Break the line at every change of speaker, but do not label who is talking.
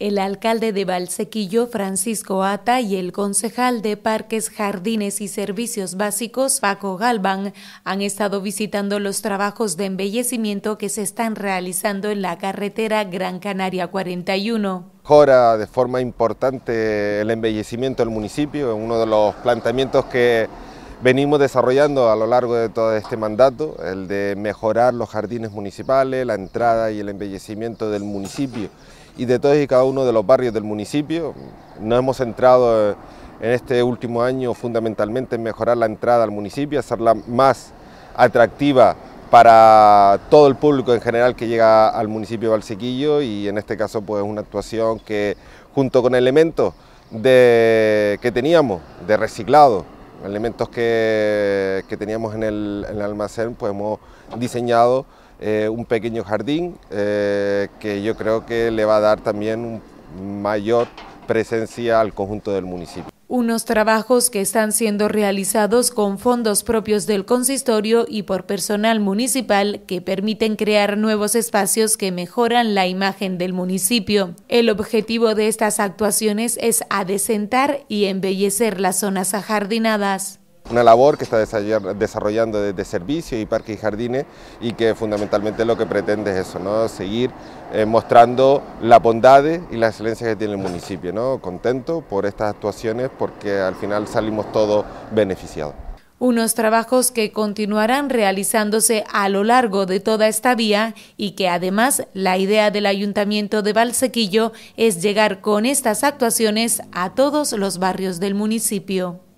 el alcalde de Valsequillo, Francisco Ata, y el concejal de Parques, Jardines y Servicios Básicos, Paco Galván, han estado visitando los trabajos de embellecimiento que se están realizando en la carretera Gran Canaria 41
mejora de forma importante el embellecimiento del municipio, uno de los planteamientos que venimos desarrollando a lo largo de todo este mandato, el de mejorar los jardines municipales, la entrada y el embellecimiento del municipio y de todos y cada uno de los barrios del municipio. Nos hemos centrado eh, en este último año fundamentalmente en mejorar la entrada al municipio, hacerla más atractiva para todo el público en general que llega al municipio de Valsequillo y en este caso pues una actuación que junto con elementos que teníamos de reciclado, elementos que, teníamos en el, almacén, pues hemos diseñado eh, un pequeño jardín eh, que yo creo que le va a dar también mayor presencia al conjunto del municipio
unos trabajos que están siendo realizados con fondos propios del consistorio y por personal municipal que permiten crear nuevos espacios que mejoran la imagen del municipio. El objetivo de estas actuaciones es adecentar y embellecer las zonas ajardinadas
una labor que está desarrollando desde servicios y parques y jardines y que fundamentalmente lo que pretende es eso, ¿no? seguir eh, mostrando la bondad y la excelencia que tiene el municipio. ¿no? Contento por estas actuaciones porque al final salimos todos beneficiados.
Unos trabajos que continuarán realizándose a lo largo de toda esta vía y que además la idea del Ayuntamiento de Valsequillo es llegar con estas actuaciones a todos los barrios del municipio.